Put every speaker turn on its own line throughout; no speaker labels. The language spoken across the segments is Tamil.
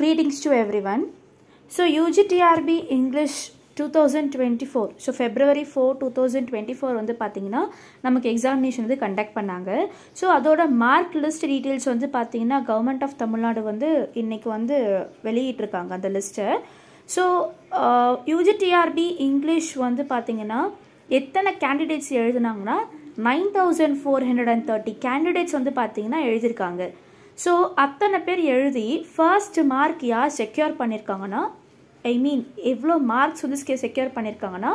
greetings to everyone. So UGTRB English 2024 so February four two thousand twenty four வந்து பார்த்திங்கன்னா நமக்கு எக்ஸாமினேஷன் வந்து கண்டக்ட் பண்ணாங்க ஸோ அதோட மார்க் லிஸ்ட் டீட்டெயில்ஸ் வந்து பார்த்தீங்கன்னா கவர்மெண்ட் ஆஃப் தமிழ்நாடு வந்து இன்றைக்கி வந்து வெளியிட்டிருக்காங்க அந்த லிஸ்ட்டை ஸோ யூஜிடிஆர்பி இங்கிலீஷ் வந்து பார்த்தீங்கன்னா எத்தனை கேண்டிடேட்ஸ் எழுதுனாங்கன்னா nine thousand four hundred and thirty candidates வந்து பார்த்திங்கன்னா எழுதியிருக்காங்க ஸோ அத்தனை பேர் எழுதி ஃபர்ஸ்ட் மார்க் யார் செக்யூர் பண்ணியிருக்காங்கன்னா ஐ மீன் எவ்வளோ மார்க்ஸ் வந்து செக்யூர் பண்ணியிருக்காங்கன்னா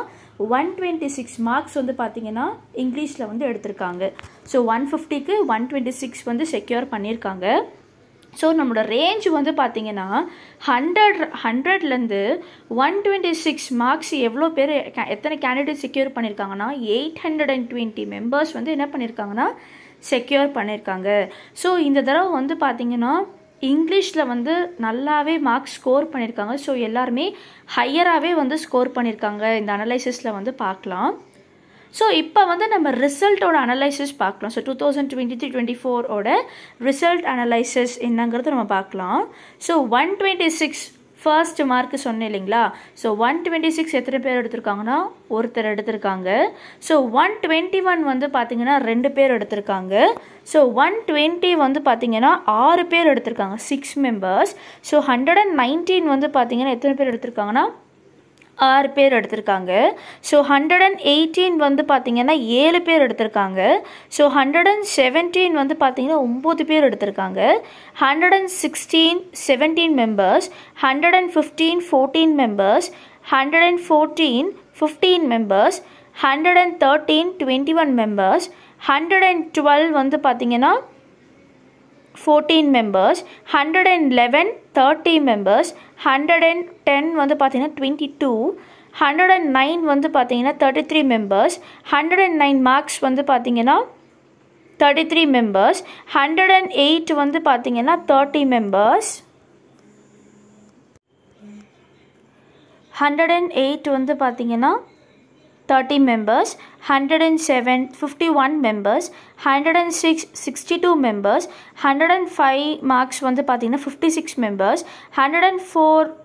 ஒன் டுவெண்ட்டி சிக்ஸ் மார்க்ஸ் வந்து பார்த்திங்கன்னா இங்கிலீஷில் வந்து எடுத்திருக்காங்க ஸோ ஒன் ஃபிஃப்டிக்கு ஒன் டுவெண்ட்டி சிக்ஸ் வந்து செக்யூர் பண்ணியிருக்காங்க ஸோ நம்மளோட ரேஞ்ச் வந்து பார்த்திங்கன்னா ஹண்ட்ரட் ஹண்ட்ரட்லேருந்து ஒன் டுவெண்ட்டி சிக்ஸ் மார்க்ஸ் எவ்வளோ பேர் எத்தனை கேண்டிடேட் செக்யூர் பண்ணியிருக்காங்கன்னா eight hundred and twenty members வந்து என்ன பண்ணியிருக்காங்கன்னா செக்யூர் பண்ணியிருக்காங்க ஸோ இந்த தடவை வந்து பார்த்திங்கன்னா இங்கிலீஷில் வந்து நல்லாவே மார்க்ஸ் ஸ்கோர் பண்ணியிருக்காங்க ஸோ எல்லாருமே ஹையராகவே வந்து ஸ்கோர் பண்ணியிருக்காங்க இந்த அனலைசிஸில் வந்து பார்க்கலாம் ஸோ இப்போ வந்து நம்ம ரிசல்ட்டோட அனலைசிஸ் பார்க்கலாம் so two thousand twenty three twenty ஃபோரோட ரிசல்ட் அனலைசிஸ் என்னங்கிறது நம்ம பார்க்கலாம் so one twenty six first mark சொன்னேன் இல்லைங்களா ஸோ ஒன் டுவெண்ட்டி சிக்ஸ் எத்தனை பேர் எடுத்திருக்காங்கன்னா ஒருத்தர் எடுத்திருக்காங்க ஸோ ஒன் டுவெண்ட்டி ஒன் வந்து பார்த்திங்கன்னா ரெண்டு பேர் எடுத்திருக்காங்க ஸோ ஒன் டுவெண்ட்டி வந்து பார்த்திங்கன்னா ஆறு பேர் எடுத்திருக்காங்க six members so hundred and nineteen வந்து பார்த்திங்கன்னா எத்தனை பேர் எடுத்திருக்காங்கன்னா ஆறு பேர் எடுத்திருக்காங்க ஸோ ஹண்ட்ரட் அண்ட் எயிட்டீன் வந்து பார்த்திங்கன்னா ஏழு பேர் எடுத்திருக்காங்க ஸோ ஹண்ட்ரட் அண்ட் செவன்டீன் வந்து பார்த்திங்கன்னா ஒம்பது பேர் எடுத்திருக்காங்க hundred and sixteen seventeen members hundred and fifteen fourteen members hundred and fourteen fifteen members hundred and thirteen twenty one members hundred and twelve வந்து பார்த்திங்கன்னா fourteen members hundred and eleven thirty members hundred and ten வந்து பார்த்திங்கன்னா twenty two hundred and nine வந்து பார்த்திங்கன்னா thirty three members hundred and nine marks வந்து பார்த்திங்கன்னா thirty three members hundred and eight வந்து பார்த்திங்கன்னா thirty members hundred and eight வந்து பார்த்திங்கன்னா 30 members, 107 51 members, 106 62 members, 105 marks வந்து பார்த்திங்கன்னா 56 members, 104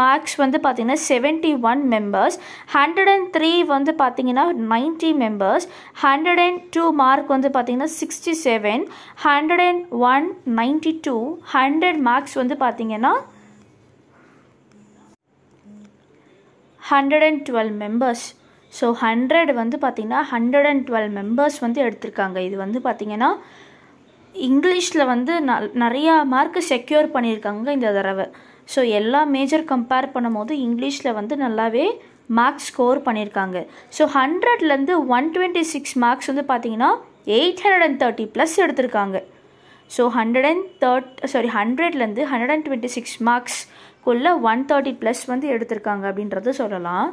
மார்க்ஸ் வந்து பார்த்திங்கன்னா seventy one members hundred and three வந்து பார்த்திங்கன்னா ninety members hundred and two mark வந்து பார்த்திங்கன்னா sixty seven hundred and one ninety two hundred marks வந்து பார்த்திங்கன்னா hundred and twelve members so hundred வந்து பார்த்திங்கன்னா ஹண்ட்ரட் அண்ட் டுவெல் மெம்பர்ஸ் வந்து எடுத்திருக்காங்க இது வந்து பார்த்திங்கன்னா இங்கிலீஷில் வந்து ந நிறையா மார்க்கு செக்யூர் பண்ணியிருக்காங்க இந்த தடவை ஸோ எல்லா மேஜர் கம்பேர் பண்ணும்போது இங்கிலீஷில் வந்து நல்லாவே மார்க்ஸ் ஸ்கோர் பண்ணியிருக்காங்க ஸோ ஹண்ட்ரட்லேருந்து ஒன் டுவெண்ட்டி சிக்ஸ் மார்க்ஸ் வந்து பார்த்திங்கன்னா eight hundred and thirty plus எடுத்திருக்காங்க so hundred and third sorry ஹண்ட்ரட்லேருந்து ஹண்ட்ரட் அண்ட் டுவெண்ட்டி சிக்ஸ் மார்க்ஸ்க்குள்ளே ஒன் தேர்ட்டி ப்ளஸ் வந்து எடுத்திருக்காங்க அப்படின்றத சொல்லலாம்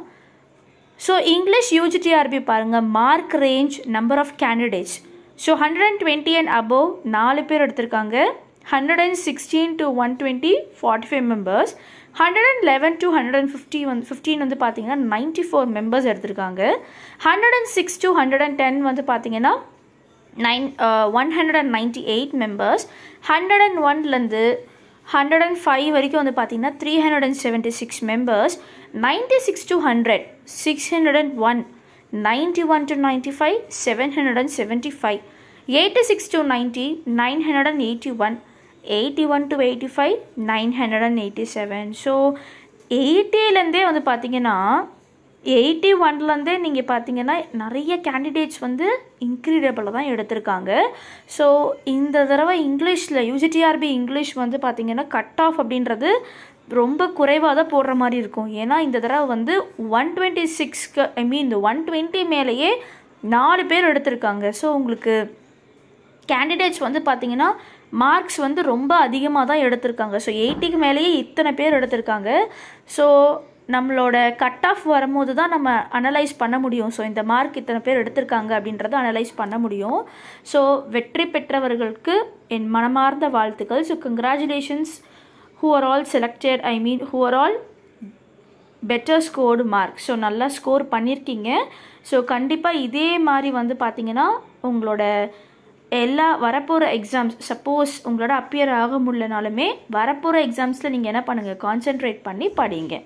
ஸோ இங்கிலீஷ் யூஜிடிஆர்பி பாருங்கள் mark range number of candidates so hundred and twenty and above நாலு பேர் எடுத்திருக்காங்க hundred and sixteen to one twenty forty five members hundred and eleven to hundred and fifty வந்து ஃபிஃப்டீன் வந்து பார்த்தீங்கன்னா நைன்ட்டி ஃபோர் மெம்பர்ஸ் எடுத்திருக்காங்க hundred and six to hundred and ten வந்து பார்த்தீங்கன்னா nine one hundred and ninety eight members hundred and ஒன்லேருந்து ஹண்ட்ரட் அண்ட் ஃபைவ் வரைக்கும் வந்து பார்த்தீங்கன்னா three hundred and seventy six members ninety six to hundred six six hundred hundred hundred and and one one ninety ninety five five seven seventy nine and eighty one eighty one 86 eighty five nine hundred and eighty seven so எயிட்டிலேருந்தே வந்து பார்த்திங்கன்னா எயிட்டி ஒன்லேருந்தே நீங்கள் பார்த்தீங்கன்னா நிறைய கேண்டிடேட்ஸ் வந்து இன்க்ரீடபிளில் தான் எடுத்திருக்காங்க ஸோ இந்த தடவை இங்கிலீஷில் யூஜிடிஆர்பி இங்கிலீஷ் வந்து பார்த்திங்கன்னா கட் ஆஃப் அப்படின்றது ரொம்ப குறைவாக தான் போடுற மாதிரி இருக்கும் ஏன்னா இந்த தடவை வந்து ஒன் டுவெண்ட்டி சிக்ஸ்க்கு ஐ மீன் இந்த ஒன் டுவெண்ட்டி மேலேயே நாலு பேர் எடுத்திருக்காங்க ஸோ உங்களுக்கு கேண்டிடேட்ஸ் வந்து பார்த்திங்கன்னா மார்க்ஸ் வந்து ரொம்ப அதிகமாக தான் எடுத்திருக்காங்க ஸோ எயிட்டிக்கு மேலேயே இத்தனை பேர் எடுத்திருக்காங்க ஸோ நம்மளோட கட் ஆஃப் வரும்போது தான் நம்ம அனலைஸ் பண்ண முடியும் ஸோ இந்த மார்க் இத்தனை பேர் எடுத்திருக்காங்க அப்படின்றத அனலைஸ் பண்ண முடியும் ஸோ வெற்றி பெற்றவர்களுக்கு என் மனமார்ந்த வாழ்த்துக்கள் so congratulations who are all selected I mean who are all better scored mark so நல்லா ஸ்கோர் பண்ணியிருக்கீங்க ஸோ கண்டிப்பாக இதே மாதிரி வந்து பார்த்தீங்கன்னா உங்களோட எல்லா வரப்போகிற எக்ஸாம்ஸ் சப்போஸ் உங்களோட அப்பியர் ஆக முடியலனாலுமே வரப்போகிற எக்ஸாம்ஸில் நீங்கள் என்ன பண்ணுங்கள் கான்சென்ட்ரேட் பண்ணி படிங்க